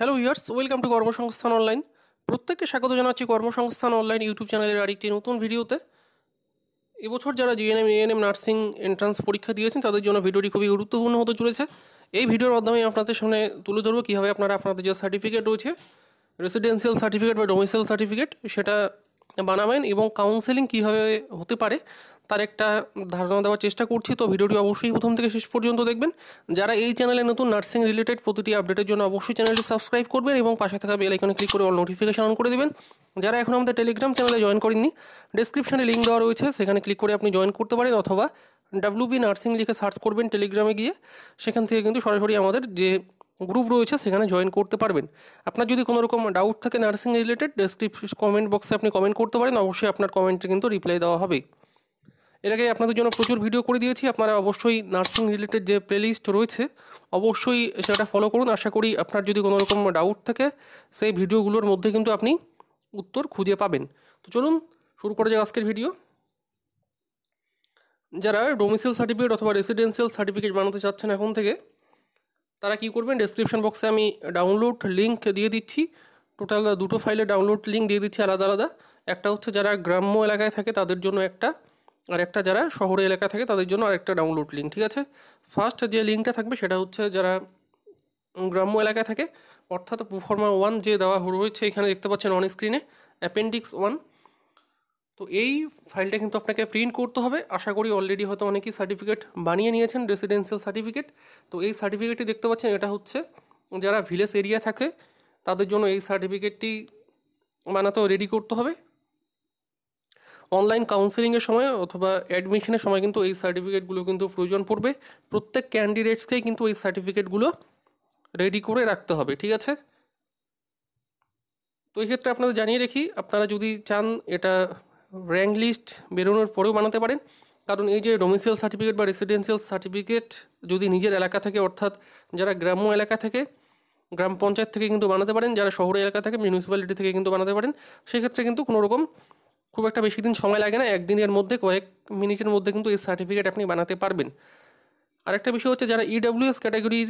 hello years welcome to কর্মসংস্থান online প্রত্যেককে স্বাগত জানাচ্ছি কর্মসংস্থান অনলাইন ইউটিউব চ্যানেলের আরেকটি নতুন ভিডিওতে এবছর যারা জিএনএম এএনএম নার্সিং এন্ট্রান্স পরীক্ষা দিয়েছেন তাদের জন্য ভিডিওটি খুবই গুরুত্বপূর্ণ হতে চলেছে এই ভিডিওর মাধ্যমে আপনাদের সামনে তুলে ধরবো কীভাবে আপনারা আপনাদের যে সার্টিফিকেট রয়েছে রেসিডেন্সিয়াল সার্টিফিকেট বা ডোমিসিয়াল সার্টিফিকেট সেটা বানাবেন এবং কাউন্সেলিং কীভাবে হতে পারে তার একটা ধারণা দেওয়ার চেষ্টা করছি তো ভিডিওটি অবশ্যই প্রথম থেকে শেষ পর্যন্ত দেখবেন যারা এই চ্যানেলে নতুন নার্সিং রিলেটেড প্রতিটি আপডেটের জন্য অবশ্যই চ্যানেলটি সাবস্ক্রাইব করবেন এবং পাশে থাকা বেল আইকনে ক্লিক করে অল নোটিফিকেশন অন করে দেবেন যারা এখন আমাদের টেলিগ্রাম চ্যানেলে জয়েন করেননি ডিসক্রিপশনে লিঙ্ক দেওয়া রয়েছে সেখানে ক্লিক করে আপনি জয়েন করতে পারেন অথবা বি নার্সিং লিখে সার্চ করবেন টেলিগ্রামে গিয়ে সেখান থেকে কিন্তু সরাসরি আমাদের যে গ্রুপ রয়েছে সেখানে জয়েন করতে পারবেন আপনার যদি কোনো রকম ডাউট থাকে নার্সিং রিলেটেড ডিসক্রিপশন কমেন্ট বক্সে আপনি কমেন্ট করতে পারেন অবশ্যই আপনার কমেন্টে কিন্তু রিপ্লাই দেওয়া হবে এর আগে আপনাদের জন্য প্রচুর ভিডিও করে দিয়েছি আপনারা অবশ্যই নার্সিং রিলেটেড যে প্লেলিস্ট রয়েছে অবশ্যই সেটা ফলো করুন আশা করি আপনার যদি কোনো রকম ডাউট থাকে সেই ভিডিওগুলোর মধ্যে কিন্তু আপনি উত্তর খুঁজে পাবেন তো চলুন শুরু করা যাক আজকের ভিডিও যারা ডোমিসিল সার্টিফিকেট অথবা রেসিডেন্সিয়াল সার্টিফিকেট বানাতে চাচ্ছেন এখন থেকে তারা কি করবেন ডেসক্রিপশন বক্সে আমি ডাউনলোড লিঙ্ক দিয়ে দিচ্ছি টোটাল দুটো ফাইলে ডাউনলোড লিঙ্ক দিয়ে দিচ্ছি আলাদা আলাদা একটা হচ্ছে যারা গ্রাম্য এলাকায় থাকে তাদের জন্য একটা আর একটা যারা শহরে এলাকা থাকে তাদের জন্য আরেকটা ডাউনলোড লিঙ্ক ঠিক আছে ফার্স্ট যে লিঙ্কটা থাকবে সেটা হচ্ছে যারা গ্রাম্য এলাকায় থাকে অর্থাৎ পুফর্মা ওয়ান যে দেওয়া রয়েছে এখানে দেখতে পাচ্ছেন অন স্ক্রিনে অ্যাপেন্ডিক্স ওয়ান তো এই ফাইলটা কিন্তু আপনাকে প্রিন্ট করতে হবে আশা করি অলরেডি হয়তো অনেকেই সার্টিফিকেট বানিয়ে নিয়েছেন রেসিডেন্সিয়াল সার্টিফিকেট তো এই সার্টিফিকেটটি দেখতে পাচ্ছেন এটা হচ্ছে যারা ভিলেজ এরিয়া থাকে তাদের জন্য এই সার্টিফিকেটটি বানাতেও রেডি করতে হবে অনলাইন কাউন্সেলিংয়ের সময় অথবা অ্যাডমিশনের সময় কিন্তু এই সার্টিফিকেটগুলো কিন্তু প্রয়োজন পড়বে প্রত্যেক ক্যান্ডিডেটসকেই কিন্তু এই সার্টিফিকেটগুলো রেডি করে রাখতে হবে ঠিক আছে তো এই ক্ষেত্রে আপনাদের জানিয়ে রেখি আপনারা যদি চান এটা র্যাঙ্ক লিস্ট বেরোনোর পরেও বানাতে পারেন কারণ এই যে ডোমিসিয়াল সার্টিফিকেট বা রেসিডেন্সিয়াল সার্টিফিকেট যদি নিজের এলাকা থেকে অর্থাৎ যারা গ্রাম্য এলাকা থেকে গ্রাম পঞ্চায়েত থেকে কিন্তু বানাতে পারেন যারা শহরের এলাকা থেকে মিউনিসিপ্যালিটি থেকে কিন্তু বানাতে পারেন সেক্ষেত্রে কিন্তু কোনো রকম খুব একটা বেশি দিন সময় লাগে না একদিনের মধ্যে কয়েক মিনিটের মধ্যে কিন্তু এই সার্টিফিকেট আপনি বানাতে পারবেন আরেকটা বিষয় হচ্ছে যারা ইডাব্লিউএস ক্যাটাগরির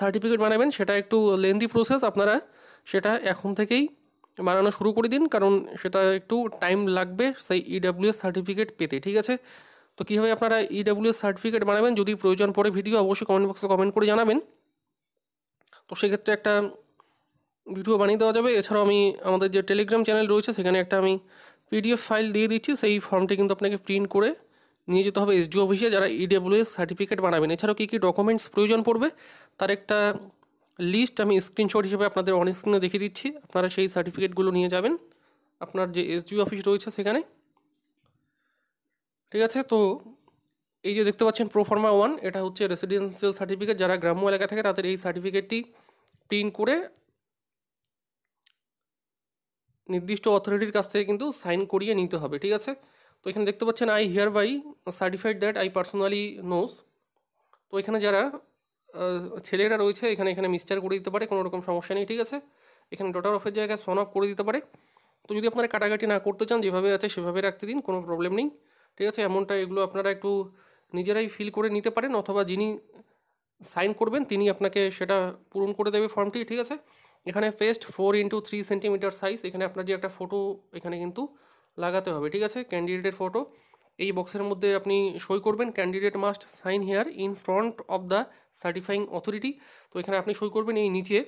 সার্টিফিকেট বানাবেন সেটা একটু লেন্দি প্রসেস আপনারা সেটা এখন থেকেই বানানো শুরু করে দিন কারণ সেটা একটু টাইম লাগবে সেই ইডাব্লিউএস e সার্টিফিকেট পেতে ঠিক আছে তো কীভাবে আপনারা ইডাব্লিউএস e সার্টিফিকেট বানাবেন যদি প্রয়োজন পড়ে ভিডিও অবশ্যই কমেন্ট বক্সে কমেন্ট করে জানাবেন তো সেক্ষেত্রে একটা ভিডিও বানিয়ে দেওয়া যাবে এছাড়াও আমি আমাদের যে টেলিগ্রাম চ্যানেল রয়েছে সেখানে একটা আমি পিডিএফ ফাইল দিয়ে দিচ্ছি সেই ফর্মটি কিন্তু আপনাকে প্রিন্ট করে নিয়ে যেতে হবে এসডিও অফিসে যারা ইডব্লিউএস e সার্টিফিকেট বানাবেন এছাড়াও কী কী ডকুমেন্টস প্রয়োজন পড়বে তার একটা লিস্ট আমি স্ক্রিনশট হিসেবে আপনাদের অন স্ক্রিনে দেখিয়ে দিচ্ছি আপনারা সেই সার্টিফিকেটগুলো নিয়ে যাবেন আপনার যে এসডিও অফিস রয়েছে সেখানে ঠিক আছে তো এই যে দেখতে পাচ্ছেন প্রোফর্মা ওয়ান এটা হচ্ছে রেসিডেন্সিয়াল সার্টিফিকেট যারা গ্রাম্য এলাকা থাকে তাদের এই সার্টিফিকেটটি প্রিন্ট করে নির্দিষ্ট অথরিটির কাছ থেকে কিন্তু সাইন করিয়ে নিতে হবে ঠিক আছে তো এখানে দেখতে পাচ্ছেন I hereby certified that I personally knows তো এখানে যারা ছেলেরা রয়েছে এখানে এখানে মিস্টার করে দিতে পারে কোনো রকম সমস্যা নেই ঠিক আছে এখানে ডটার অফের জায়গায় সন অফ করে দিতে পারে তো যদি আপনারা কাটাকাটি না করতে চান যেভাবে আছে সেভাবে রাখতে দিন কোনো প্রবলেম নেই ঠিক আছে এমনটা এগুলো আপনারা একটু নিজেরাই ফিল করে নিতে পারেন অথবা যিনি সাইন করবেন তিনি আপনাকে সেটা পূরণ করে দেবে ফর্মটি ঠিক আছে এখানে paste four into three centimetre size এখানে আপনার যে একটা ফটো এখানে কিন্তু লাগাতে হবে ঠিক আছে ক্যান্ডিডেটের ফটো এই বক্সের মধ্যে আপনি সই করবেন candidate must sign here in front of the certifying authority তো এখানে আপনি সই করবেন এই নিচে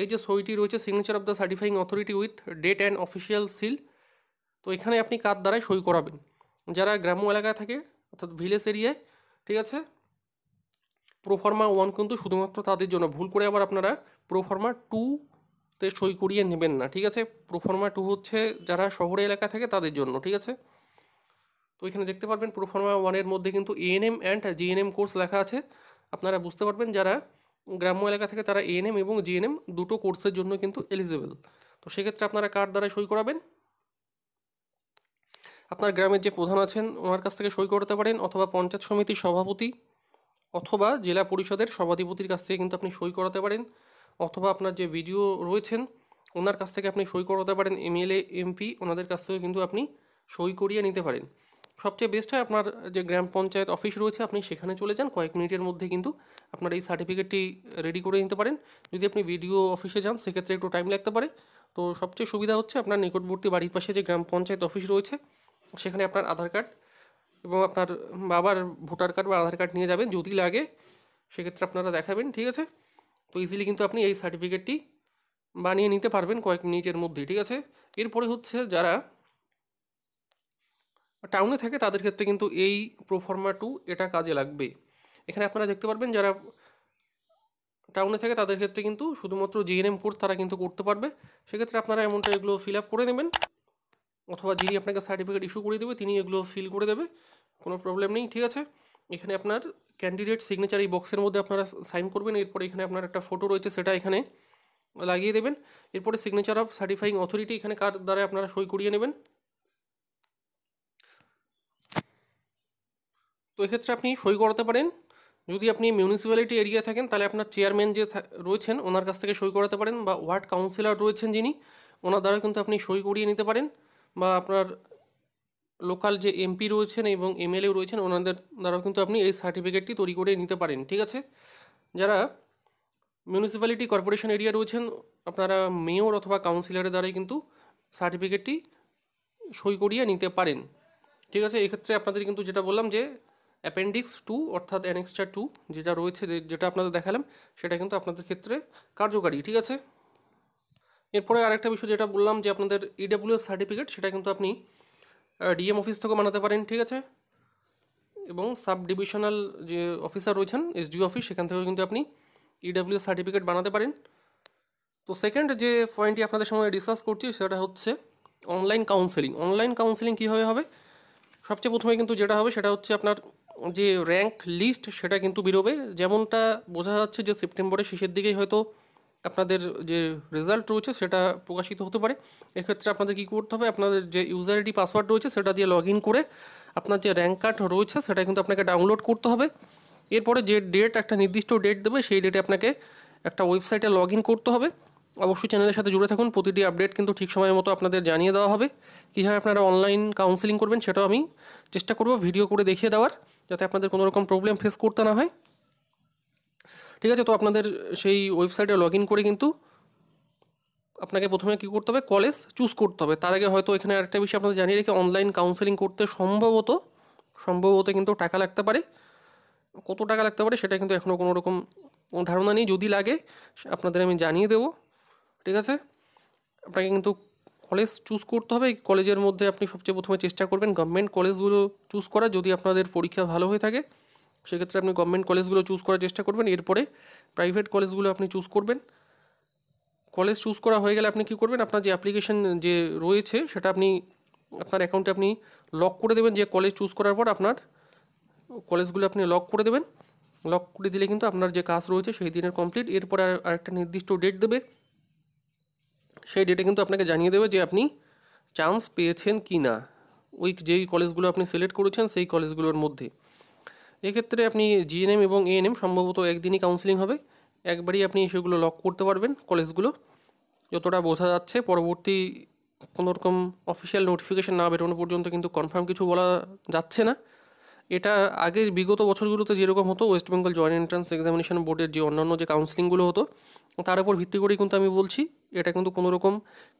এই যে সইটি রয়েছে signature of the certifying authority with date and official seal তো এখানে আপনি কার দ্বারাই সই করাবেন যারা গ্রাম্য এলাকায় থাকে অর্থাৎ ভিলেজ এরিয়ায় ঠিক আছে প্রোফার্মা ওয়ান কিন্তু শুধুমাত্র তাদের জন্য ভুল করে আবার আপনারা প্রোফর্মা টু তে সই করিয়ে নেবেন না ঠিক আছে প্রোফর্মা টু হচ্ছে যারা শহরে এলাকা থাকে তাদের জন্য ঠিক আছে তো এখানে দেখতে পারবেন প্রোফর্মা ওয়ানের মধ্যে কিন্তু এএনএম অ্যান্ড জিএনএম কোর্স লেখা আছে আপনারা বুঝতে পারবেন যারা গ্রাম্য এলাকা থেকে তারা এএনএম এবং জিএনএম দুটো কোর্সের জন্য কিন্তু এলিজিবল তো সেক্ষেত্রে আপনারা কার দ্বারা সই করাবেন আপনার গ্রামের যে প্রধান আছেন ওনার কাছ থেকে সই করতে পারেন অথবা পঞ্চায়েত সমিতির সভাপতি অথবা জেলা পরিষদের সভাধিপতির কাছ থেকে কিন্তু আপনি সই করাতে পারেন অথবা আপনার যে ভিডিও রয়েছেন ওনার কাছ থেকে আপনি সই করাতে পারেন এমএলএ এমপি ওনাদের কাছ থেকে কিন্তু আপনি সই করিয়ে নিতে পারেন সবচেয়ে বেস্ট হয় আপনার যে গ্রাম পঞ্চায়েত অফিস রয়েছে আপনি সেখানে চলে যান কয়েক মিনিটের মধ্যে কিন্তু আপনার এই সার্টিফিকেটটি রেডি করে নিতে পারেন যদি আপনি ভিডিও অফিসে যান সেক্ষেত্রে একটু টাইম লাগতে পারে তো সবচেয়ে সুবিধা হচ্ছে আপনার নিকটবর্তী বাড়ির পাশে যে গ্রাম পঞ্চায়েত অফিস রয়েছে সেখানে আপনার আধার কার্ড এবং আপনার বাবার ভোটার কার্ড বা আধার কার্ড নিয়ে যাবেন যদি লাগে সেক্ষেত্রে আপনারা দেখাবেন ঠিক আছে তো ইজিলি কিন্তু আপনি এই সার্টিফিকেটটি বানিয়ে নিতে পারবেন কয়েক মিনিটের মধ্যে ঠিক আছে এরপরে হচ্ছে যারা টাউনে থাকে তাদের ক্ষেত্রে কিন্তু এই প্রোফর্মা টু এটা কাজে লাগবে এখানে আপনারা দেখতে পারবেন যারা টাউনে থাকে তাদের ক্ষেত্রে কিন্তু শুধুমাত্র জিএনএম কোর্স তারা কিন্তু করতে পারবে সেক্ষেত্রে আপনারা এমনটা এগুলো ফিল আপ করে নেবেন অথবা যিনি আপনাকে সার্টিফিকেট ইস্যু করে দেবে তিনি এগুলো ফিল করে দেবে কোনো প্রবলেম নেই ঠিক আছে এখানে আপনার ক্যান্ডিডেট সিগনেচার এই বক্সের মধ্যে আপনারা সাইন করবেন এরপরে এখানে আপনার একটা ফটো রয়েছে সেটা এখানে লাগিয়ে দেবেন এরপরে সিগনেচার অফ সার্টিফাইং অথরিটি এখানে কার দ্বারা আপনারা সই করিয়ে নেবেন তো এক্ষেত্রে আপনি সই করাতে পারেন যদি আপনি মিউনিসিপ্যালিটি এরিয়া থাকেন তাহলে আপনার চেয়ারম্যান যে রয়েছেন ওনার কাছ থেকে সই করাতে পারেন বা ওয়ার্ড কাউন্সিলর রয়েছেন যিনি ওনার দ্বারা কিন্তু আপনি সই করিয়ে নিতে পারেন বা আপনার লোকাল যে এমপি রয়েছেন এবং এমএলএ রয়েছেন ওনাদের দ্বারাও কিন্তু আপনি এই সার্টিফিকেটটি তৈরি করে নিতে পারেন ঠিক আছে যারা মিউনিসিপ্যালিটি কর্পোরেশন এরিয়া রয়েছেন আপনারা মেয়র অথবা কাউন্সিলরের দ্বারাই কিন্তু সার্টিফিকেটটি সই করিয়ে নিতে পারেন ঠিক আছে এক্ষেত্রে আপনাদের কিন্তু যেটা বললাম যে অ্যাপেন্ডিক্স টু অর্থাৎ অ্যানেক্সটা টু যেটা রয়েছে যেটা আপনাদের দেখালাম সেটা কিন্তু আপনাদের ক্ষেত্রে কার্যকারী ঠিক আছে এরপরে আরেকটা বিষয় যেটা বললাম যে আপনাদের ইডাব্লিউএস e সার্টিফিকেট সেটা কিন্তু আপনি ডিএম অফিস থেকেও বানাতে পারেন ঠিক আছে এবং সাব ডিভিশনাল যে অফিসার রয়েছেন এসডিও অফিস সেখান থেকেও কিন্তু আপনি ইডাব্লিউ e সার্টিফিকেট বানাতে পারেন তো সেকেন্ড যে পয়েন্টটি আপনাদের সঙ্গে ডিসকাস করছি সেটা হচ্ছে অনলাইন কাউন্সেলিং অনলাইন কাউন্সেলিং কীভাবে হবে সবচেয়ে প্রথমে কিন্তু যেটা হবে সেটা হচ্ছে আপনার যে র্যাঙ্ক লিস্ট সেটা কিন্তু বেরোবে যেমনটা বোঝা যাচ্ছে যে সেপ্টেম্বরের শেষের দিকেই হয়তো আপনাদের যে রেজাল্ট রয়েছে সেটা প্রকাশিত হতে পারে এক্ষেত্রে আপনাদের কী করতে হবে আপনাদের যে ইউজার আইডি পাসওয়ার্ড রয়েছে সেটা দিয়ে লগ করে আপনার যে র্যাঙ্ক কার্ড রয়েছে সেটা কিন্তু আপনাকে ডাউনলোড করতে হবে এরপরে যে ডেট একটা নির্দিষ্ট ডেট দেবে সেই ডেটে আপনাকে একটা ওয়েবসাইটে লগ করতে হবে অবশ্যই চ্যানেলের সাথে জুড়ে থাকুন প্রতিটি আপডেট কিন্তু ঠিক সময় মতো আপনাদের জানিয়ে দেওয়া হবে কীভাবে আপনারা অনলাইন কাউন্সেলিং করবেন সেটাও আমি চেষ্টা করব ভিডিও করে দেখিয়ে দেওয়ার যাতে আপনাদের কোনো রকম প্রবলেম ফেস করতে না হয় ঠিক আছে তো আপনাদের সেই ওয়েবসাইটে লগ ইন করে কিন্তু আপনাকে প্রথমে কী করতে হবে কলেজ চুজ করতে হবে তার আগে হয়তো এখানে আরেকটা বিষয় আপনাদের জানিয়ে রেখে অনলাইন কাউন্সেলিং করতে সম্ভবত সম্ভবত কিন্তু টাকা লাগতে পারে কত টাকা লাগতে পারে সেটা কিন্তু এখনও কোনো রকম ধারণা নেই যদি লাগে আপনাদের আমি জানিয়ে দেবো ঠিক আছে আপনাকে কিন্তু কলেজ চুজ করতে হবে কলেজের মধ্যে আপনি সবচেয়ে প্রথমে চেষ্টা করবেন গভর্নমেন্ট কলেজগুলো চুজ করা যদি আপনাদের পরীক্ষা ভালো হয়ে থাকে সেক্ষেত্রে আপনি গভর্নমেন্ট কলেজগুলো চুজ করার চেষ্টা করবেন এরপরে প্রাইভেট কলেজগুলো আপনি চুজ করবেন কলেজ চুজ করা হয়ে গেলে আপনি কি করবেন আপনার যে অ্যাপ্লিকেশন যে রয়েছে সেটা আপনি আপনার অ্যাকাউন্টে আপনি লক করে দেবেন যে কলেজ চুজ করার পর আপনার কলেজগুলো আপনি লক করে দেবেন লক করে দিলে কিন্তু আপনার যে কাজ রয়েছে সেই দিনের কমপ্লিট এরপরে আরেকটা নির্দিষ্ট ডেট দেবে সেই ডেটে কিন্তু আপনাকে জানিয়ে দেবে যে আপনি চান্স পেয়েছেন কি না ওই যেই কলেজগুলো আপনি সিলেক্ট করেছেন সেই কলেজগুলোর মধ্যে এক্ষেত্রে আপনি জিএনএম এবং এএনএম সম্ভবত একদিনই কাউন্সিলিং হবে একবারই আপনি সেগুলো লক করতে পারবেন কলেজগুলো যতটা বোঝা যাচ্ছে পরবর্তী কোনো রকম অফিসিয়াল নোটিফিকেশান না বেরোনো পর্যন্ত কিন্তু কনফার্ম কিছু বলা যাচ্ছে না এটা আগে বিগত বছরগুলোতে যেরকম হতো West Bengal joint entrance examination বোর্ডের যে অন্যান্য যে কাউন্সিলিংগুলো হতো তার উপর ভিত্তি করেই কিন্তু আমি বলছি এটা কিন্তু কোনো রকম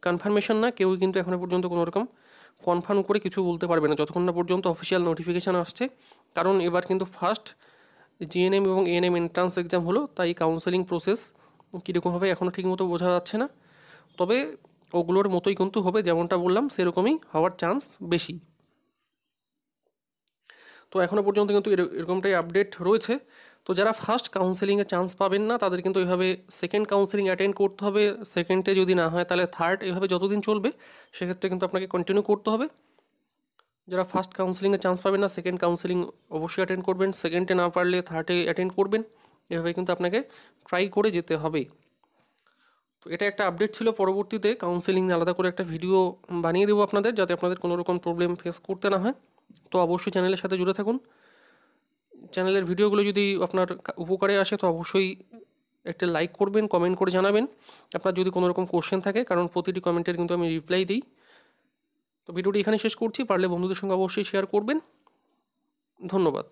কনফার্মেশন না কেউই কিন্তু এখনও পর্যন্ত কোনো রকম কনফার্ম করে কিছু বলতে পারবে না যতক্ষণ না পর্যন্ত অফিসিয়াল নোটিফিকেশান আসছে কারণ এবার কিন্তু ফার্স্ট জিএনএম এবং এএনএম এন্ট্রান্স এক্সাম হলো তাই কাউন্সেলিং প্রসেস কীরকম হবে এখনও ঠিকমতো বোঝা যাচ্ছে না তবে ওগুলোর মতোই কিন্তু হবে যেমনটা বললাম সেরকমই হওয়ার চান্স বেশি তো এখনও পর্যন্ত কিন্তু এরকমটাই আপডেট রয়েছে তো যারা ফার্স্ট কাউন্সেলিংয়ে চান্স পাবেন না তাদের কিন্তু এইভাবে সেকেন্ড কাউন্সেলিং অ্যাটেন্ড করতে হবে সেকেন্ডে যদি না হয় তাহলে থার্ড এইভাবে যতদিন চলবে সেক্ষেত্রে কিন্তু আপনাকে কন্টিনিউ করতে হবে যারা ফার্স্ট কাউন্সেলিংয়ে চান্স পাবেন না সেকেন্ড কাউন্সেলিং অবশ্যই অ্যাটেন্ড করবেন সেকেন্ডে না পারলে থার্ডে অ্যাটেন্ড করবেন এভাবে কিন্তু আপনাকে ট্রাই করে যেতে হবে তো এটা একটা আপডেট ছিল পরবর্তীতে কাউন্সেলিং আলাদা করে একটা ভিডিও বানিয়ে দেবো আপনাদের যাতে আপনাদের কোনো রকম প্রবলেম ফেস করতে না হয় তো অবশ্যই চ্যানেলের সাথে জুড়ে থাকুন চ্যানেলের ভিডিওগুলো যদি আপনার উপকারে আসে তো অবশ্যই একটা লাইক করবেন কমেন্ট করে জানাবেন আপনার যদি কোনো রকম কোশ্চেন থাকে কারণ প্রতিটি কমেন্টের কিন্তু আমি রিপ্লাই দিই তো ভিডিওটি এখানে শেষ করছি পারলে বন্ধুদের সঙ্গে অবশ্যই শেয়ার করবেন ধন্যবাদ